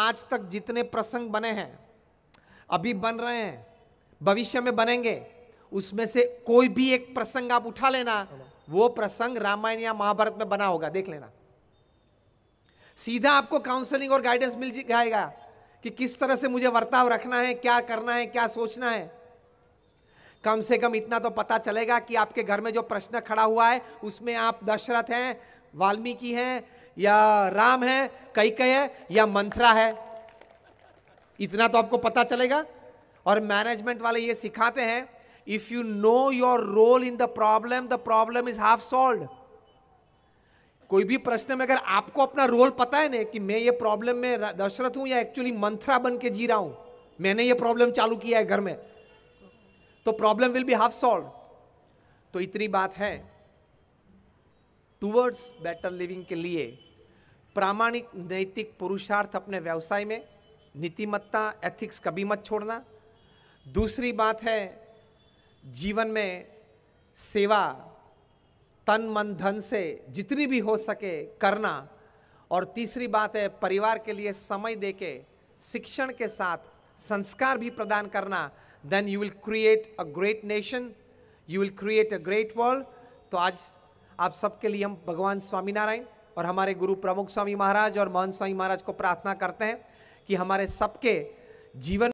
आज तक जितने प्रसंग बने हैं अभी बन रहे हैं भविष्य में बनेंगे उसमें से कोई भी एक प्रसंग आप उठा लेना वो प्रसंग रामायण या महाभारत में बना होगा देख लेना सीधा आपको काउंसलिंग और गाइडेंस मिल जाएगा कि किस तरह से मुझे वर्ताव रखना है क्या करना है क्या सोचना है कम से कम इतना तो पता चलेगा कि आपके घर में जो प्रश्न खड़ा हुआ है उसमें आप दशरथ हैं वाल्मीकि हैं या राम है कई कई है या मंथरा है इतना तो आपको पता चलेगा और मैनेजमेंट वाले ये सिखाते हैं if you know your role in the problem the problem is half solve कोई भी प्रश्न में अगर आपको अपना रोल पता है ना कि मैं ये प्रॉब्लम में दशरथ हूं या एक्चुअली मंथरा बन के जी रहा हूं मैंने ये प्रॉब्लम चालू किया है घर में तो problem will be half solve तो इतनी बात है टूवर्ड्स बेटर लिविंग के लिए प्रामाणिक नैतिक पुरुषार्थ अपने व्यवसाय में नीतिमत्ता एथिक्स कभी मत छोड़ना दूसरी बात है जीवन में सेवा तन मन धन से जितनी भी हो सके करना और तीसरी बात है परिवार के लिए समय दे के शिक्षण के साथ संस्कार भी प्रदान करना then you will create a great nation you will create a great world तो आज आप सबके लिए हम भगवान स्वामीनारायण और हमारे गुरु प्रमुख स्वामी महाराज और मोहन स्वामी महाराज को प्रार्थना करते हैं कि हमारे सबके जीवन